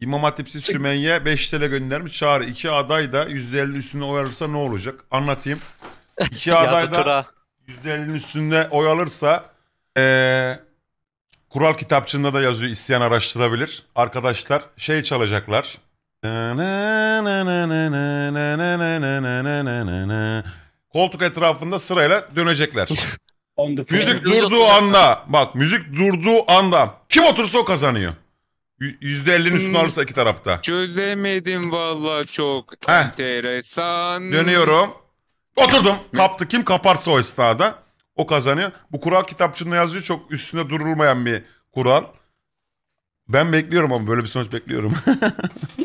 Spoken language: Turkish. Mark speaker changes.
Speaker 1: İmam Hatipsiz Sümeyye 5 TL göndermiş. Çağrı iki aday da %50 üstüne oy alırsa ne olacak? Anlatayım. İki aday da %50'nin üstünde oy alırsa ee, kural kitapçığında da yazıyor isteyen araştırabilir. Arkadaşlar şey çalacaklar. Koltuk etrafında sırayla dönecekler. müzik durduğu anda bak müzik durduğu anda kim otursa o kazanıyor.
Speaker 2: %50'nin üstüne ee, alırsa iki tarafta. Çözemedim valla çok Heh. enteresan. Dönüyorum.
Speaker 1: Oturdum. Kaptı. Kim kaparsa o esnada o kazanıyor. Bu kural kitapçığında yazıyor. Çok üstüne durulmayan bir kural. Ben bekliyorum ama böyle bir sonuç bekliyorum.